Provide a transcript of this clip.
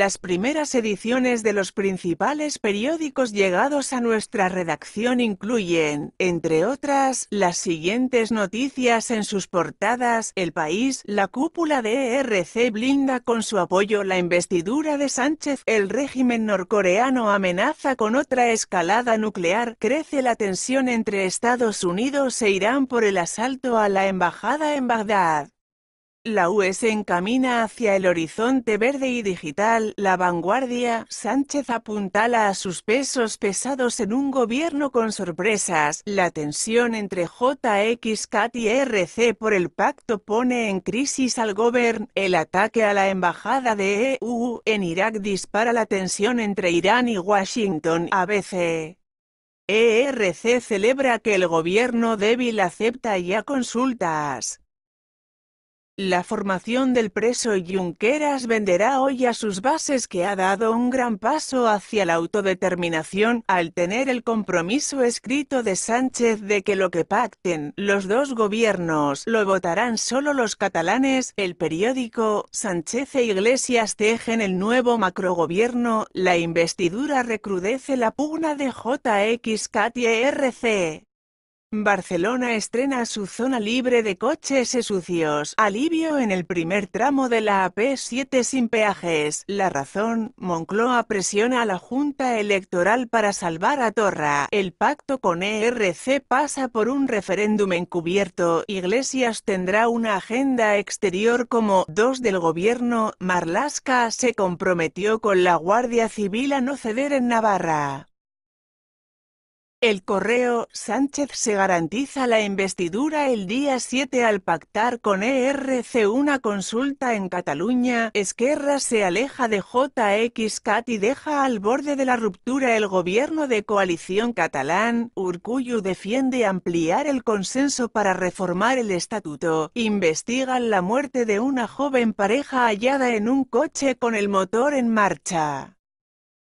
las primeras ediciones de los principales periódicos llegados a nuestra redacción incluyen, entre otras, las siguientes noticias en sus portadas, El País, la cúpula de ERC blinda con su apoyo la investidura de Sánchez, el régimen norcoreano amenaza con otra escalada nuclear, crece la tensión entre Estados Unidos e Irán por el asalto a la embajada en Bagdad. La U.S. encamina hacia el horizonte verde y digital, la vanguardia, Sánchez apuntala a sus pesos pesados en un gobierno con sorpresas, la tensión entre JXCAT y RC por el pacto pone en crisis al gobierno, el ataque a la embajada de EU en Irak dispara la tensión entre Irán y Washington, ABC. ERC celebra que el gobierno débil acepta ya consultas. La formación del preso Junqueras venderá hoy a sus bases que ha dado un gran paso hacia la autodeterminación al tener el compromiso escrito de Sánchez de que lo que pacten los dos gobiernos lo votarán solo los catalanes. El periódico Sánchez e Iglesias tejen el nuevo macrogobierno. La investidura recrudece la pugna de JX y RC. Barcelona estrena su zona libre de coches e sucios. Alivio en el primer tramo de la AP7 sin peajes. La razón, Moncloa presiona a la Junta Electoral para salvar a Torra. El pacto con ERC pasa por un referéndum encubierto. Iglesias tendrá una agenda exterior como dos del gobierno. Marlasca se comprometió con la Guardia Civil a no ceder en Navarra. El correo Sánchez se garantiza la investidura el día 7 al pactar con ERC una consulta en Cataluña. Esquerra se aleja de JXCAT y deja al borde de la ruptura el gobierno de coalición catalán. Urcuyu defiende ampliar el consenso para reformar el estatuto. Investigan la muerte de una joven pareja hallada en un coche con el motor en marcha.